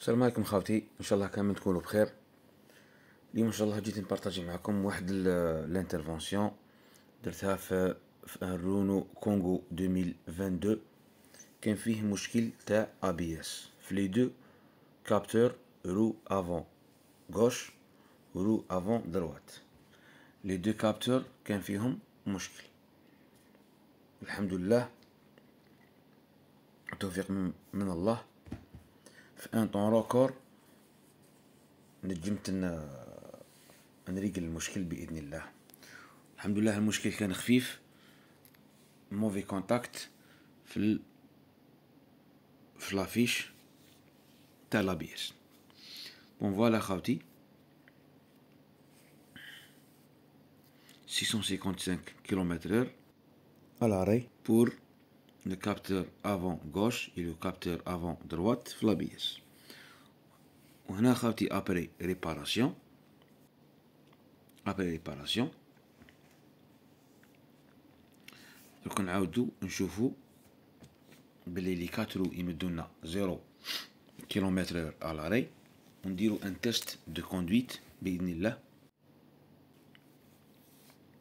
السلام عليكم خاوتي ان شاء الله كامل تكونوا بخير اليوم ان شاء الله جيت نبارطاجي معكم واحد لانترفونسيون درتها في رونو كونغو 2022 كان فيه مشكل تاع ابي اس في لي دو كابتور رو افون غوش رو افون دروات لي دو كابتور كان فيهم مشكل الحمد لله توفيق من الله في ان طون روكور نجمت ان نريقل المشكل باذن الله الحمد لله المشكل كان خفيف موفي كونتاكت في ال... في لافيش تاع لابيس بون فوالا خاوتي 655 كيلومتر على راي بور le capteur avant gauche et le capteur avant droite flabies. On a fait après réparation. après réparation. Donc on a eu deux, on Les me donnent 0 km à l'arrêt. On dirait un test de conduite.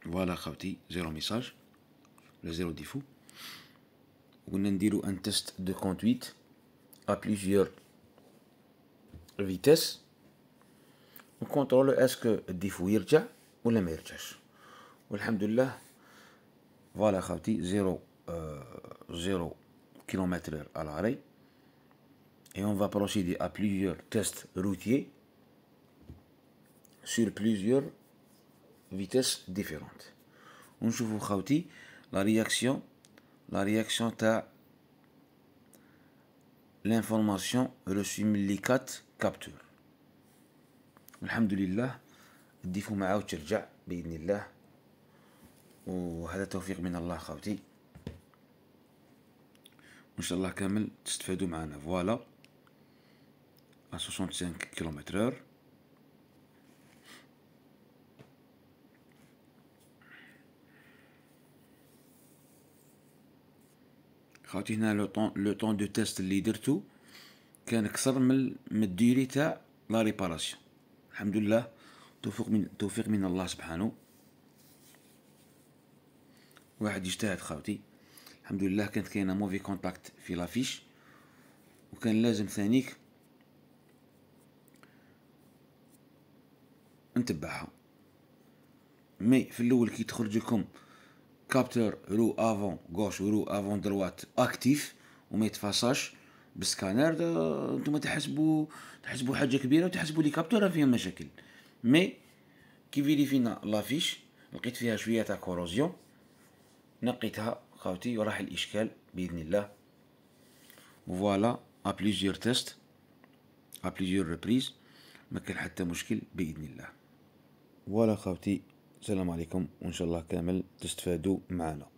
Voilà, Khabti, zéro message. Le zéro diffus ndi un test de conduite à plusieurs vitesses on contrôle est- ce que des fouille ou les la voilà 0 0 km à l'arrêt et on va procéder à plusieurs tests routiers sur plusieurs vitesses différentes on souvent la réaction لا رياكسيون تاع لانفورماسيون روسي ملي كات كابتور الحمد لله ديفو معاه وترجع باذن الله وهذا توفيق من الله خاوتي وان شاء الله كامل تستفادوا معنا فوالا 65 كيلومتر خاوتي هنا لو طون لو طون دو تيست اللي درتو كان اكثر من من الديري تاع لا ريباراسيون الحمد لله توفيق من توفيق من الله سبحانه واحد يجتهد خاوتي الحمد لله كانت كاينه موفي كونتاكت في لافيش وكان لازم ثانيك نتبعها مي في الاول كي تخرج لكم كابتور رو افون غوش ورو افون دروات اكتيف وما يتفاصاش بالسكانر انتم تحسبوا تحسبوا حاجه كبيره وتحسبوا لي كابتور فيها مشاكل مي كي فيريفينا لافيش لقيت فيها شويه تاع كوروزيون نقيتها خاوتي وراح الاشكال باذن الله فوالا ا بليزيور تيست ا بليزيور ريبريز ما كان حتى مشكل باذن الله فوالا خاوتي السلام عليكم وان شاء الله كامل تستفادوا معنا